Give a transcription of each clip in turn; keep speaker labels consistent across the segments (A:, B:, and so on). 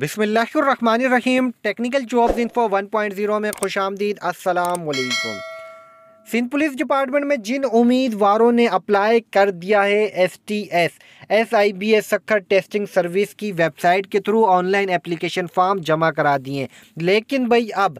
A: बिसमीम technical jobs info 1.0 में खुश आमदीद वालेकुम सिंध पुलिस डिपार्टमेंट में जिन उम्मीदवारों ने अप्लाई कर दिया है S T S S I B S Sukkur testing service की वेबसाइट के थ्रू ऑनलाइन एप्लीकेशन फॉर्म जमा करा दिए लेकिन भाई अब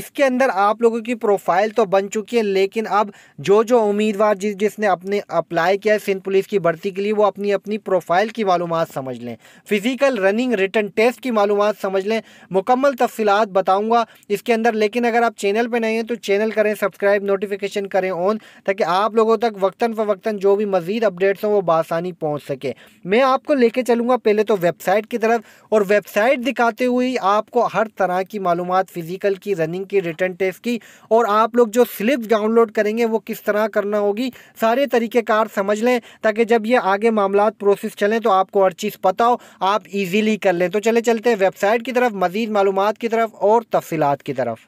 A: इसके अंदर आप लोगों की प्रोफाइल तो बन चुकी है लेकिन अब जो जो उम्मीदवार जिस जिसने अपने अप्लाई किया है सिंध पुलिस की भर्ती के लिए वो अपनी अपनी प्रोफाइल की मालूम समझ लें फिज़िकल रनिंग रिटर्न टेस्ट की मालूम समझ लें मुकम्मल तफसीत बताऊँगा इसके अंदर लेकिन अगर आप चैनल पर नहीं हैं तो चैनल करें सब्सक्राइब नोटिफिकेशन करें ऑन ताकि आप लोगों तक वक्ता फ़वक्ता जो भी मज़ीद अपडेट्स हों वो बसानी पहुँच सके मैं आपको लेके चलूँगा पहले तो वेबसाइट की तरफ और वेबसाइट दिखाते हुए आपको हर तरह की मालूम फ़िज़िकल की रनिंग ऑनलाइन की रिटर्न टेस्ट की और आप लोग जो स्लिप डाउनलोड करेंगे वो किस तरह करना होगी सारे तरीक़ेकार समझ लें ताकि जब ये आगे मामला प्रोसेस चलें तो आपको हर चीज़ पता हो आप ईजिली कर लें तो चले चलते हैं वेबसाइट की तरफ मज़ीद मालूम की तरफ और तफसीत की तरफ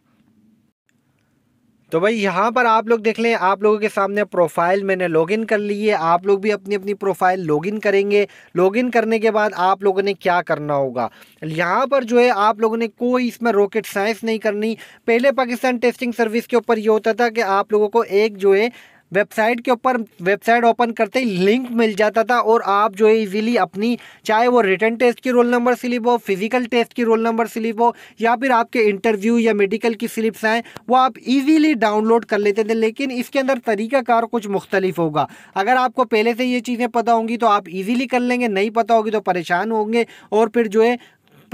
A: तो भाई यहाँ पर आप लोग देख लें आप लोगों के सामने प्रोफाइल मैंने लॉगिन कर ली है आप लोग भी अपनी अपनी प्रोफाइल लॉगिन करेंगे लॉगिन करने के बाद आप लोगों ने क्या करना होगा यहाँ पर जो है आप लोगों ने कोई इसमें रॉकेट साइंस नहीं करनी पहले पाकिस्तान टेस्टिंग सर्विस के ऊपर ये होता था कि आप लोगों को एक जो है वेबसाइट के ऊपर वेबसाइट ओपन करते ही लिंक मिल जाता था और आप जो है इजीली अपनी चाहे वो रिटर्न टेस्ट की रोल नंबर स्लिप हो फिजिकल टेस्ट की रोल नंबर स्लिप हो या फिर आपके इंटरव्यू या मेडिकल की स्लिप्स आएँ वो आप इजीली डाउनलोड कर लेते थे लेकिन इसके अंदर तरीकाकार कुछ मुख्तलिफ होगा अगर आपको पहले से ये चीज़ें पता होंगी तो आप ईजिली कर लेंगे नहीं पता होगी तो परेशान होंगे और फिर जो है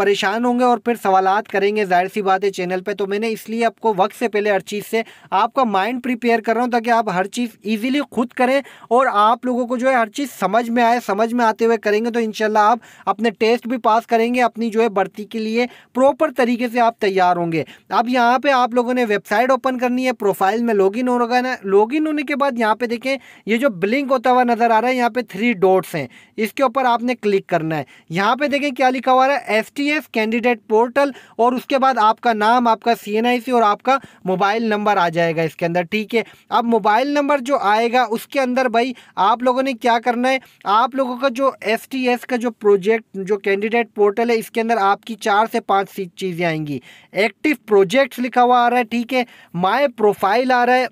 A: परेशान होंगे और फिर सवाल करेंगे जाहिर सी बात है चैनल पर तो मैंने इसलिए आपको वक्त से पहले हर चीज़ से आपका माइंड प्रिपेयर कर रहा हूँ ताकि आप हर चीज़ ईजिली खुद करें और आप लोगों को जो है हर चीज़ समझ में आए समझ में आते हुए करेंगे तो इनशाला आप अपने टेस्ट भी पास करेंगे अपनी जो है भर्ती के लिए प्रॉपर तरीके से आप तैयार होंगे अब यहाँ पे आप लोगों ने वेबसाइट ओपन करनी है प्रोफाइल में लॉगिन होगा लॉग लॉगिन होने के बाद यहाँ पे देखें ये जो ब्लिंक होता हुआ नज़र आ रहा है यहाँ पे थ्री डॉट्स हैं इसके ऊपर आपने क्लिक करना है यहाँ पे देखें क्या लिखा हुआ है S T PF candidate portal और उसके बाद आपका नाम आपका सीएनआईसी और आपका मोबाइल नंबर आ जाएगा इसके अंदर ठीक है अब मोबाइल नंबर जो आएगा उसके अंदर भाई आप लोगों ने क्या करना है आप लोगों का जो एस का जो प्रोजेक्ट जो कैंडिडेट पोर्टल है इसके अंदर आपकी चार से पाँच चीज़ें आएंगी एक्टिव प्रोजेक्ट्स लिखा हुआ आ रहा है ठीक है माई प्रोफाइल आ रहा है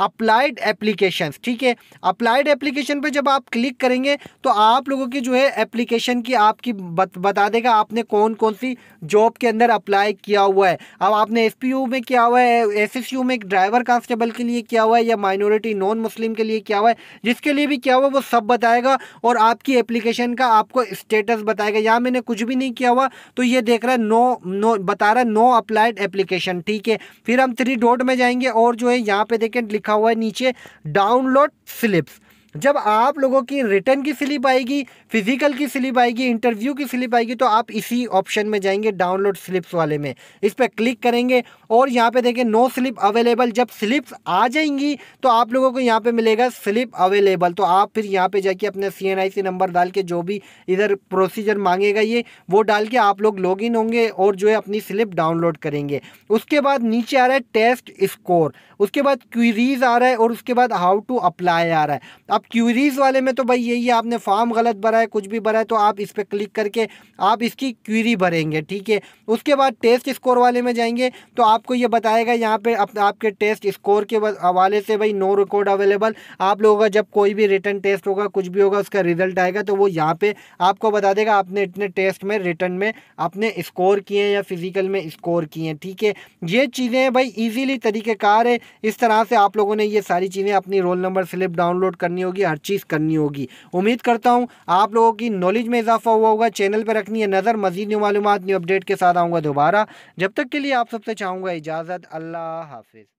A: अप्लाइड एप्लीकेशन ठीक है अप्लाइड एप्लीकेशन पर जब आप क्लिक करेंगे तो आप लोगों की जो है एप्लीकेशन की आपकी बत, बता देगा आपने कौन कौन सी जॉब के अंदर अप्लाई किया हुआ है अब आपने एस में किया हुआ है एस में एक ड्राइवर कांस्टेबल के लिए किया हुआ है या माइनॉरिटी नॉन मुस्लिम के लिए किया हुआ है जिसके लिए भी किया हुआ है वो सब बताएगा और आपकी एप्लीकेशन का आपको स्टेटस बताएगा यहाँ मैंने कुछ भी नहीं किया हुआ तो ये देख रहा है नो नो बता रहा है नो अप्लाइड एप्लीकेशन ठीक है फिर हम थ्री डॉट में जाएंगे और जो है यहाँ पे देखें लिखा हुआ है नीचे डाउनलोड स्लिप्स जब आप लोगों की रिटर्न की स्लिप आएगी फिजिकल की स्लिप आएगी इंटरव्यू की स्लिप आएगी तो आप इसी ऑप्शन में जाएंगे डाउनलोड स्लिप्स वाले में इस पर क्लिक करेंगे और यहाँ पे देखें नो स्लिप अवेलेबल जब स्लिप्स आ जाएंगी तो आप लोगों को यहाँ पे मिलेगा स्लिप अवेलेबल तो आप फिर यहाँ पे जाके अपने सी नंबर डाल के जो भी इधर प्रोसीजर मांगेगा ये वो डाल के आप लोग लॉग होंगे और जो है अपनी स्लिप डाउनलोड करेंगे उसके बाद नीचे आ रहा है टेस्ट स्कोर उसके बाद क्वीरीज आ रहा है और उसके बाद हाउ टू अप्लाई आ रहा है अब क्यूरीज़ वाले में तो भाई यही है आपने फॉर्म गलत भरा है कुछ भी भरा है तो आप इस पर क्लिक करके आप इसकी क्यूरी भरेंगे ठीक है उसके बाद टेस्ट स्कोर वाले में जाएंगे तो आपको ये बताएगा यहाँ पे अप, आपके टेस्ट स्कोर के हवाले से भाई नो रिकॉर्ड अवेलेबल आप लोगों का जब कोई भी रिटर्न टेस्ट होगा कुछ भी होगा उसका रिजल्ट आएगा तो वो यहाँ पर आपको बता देगा आपने इतने टेस्ट में रिटर्न में आपने स्कोर किए हैं या फिजिकल में स्कोर किए हैं ठीक है ये चीज़ें भाई ईजिली तरीक़ेकार है इस तरह से आप लोगों ने ये सारी चीज़ें अपनी रोल नंबर स्लिप डाउनलोड करनी होगी होगी हर चीज़ करनी होगी उम्मीद करता हूँ आप लोगों की नॉलेज में इजाफा हुआ होगा चैनल पर रखनी है नज़र मजीद न्यू मालूम न्यू अपडेट के साथ आऊँगा दोबारा जब तक के लिए आप सबसे चाहूँगा इजाज़त अल्लाह हाफिज़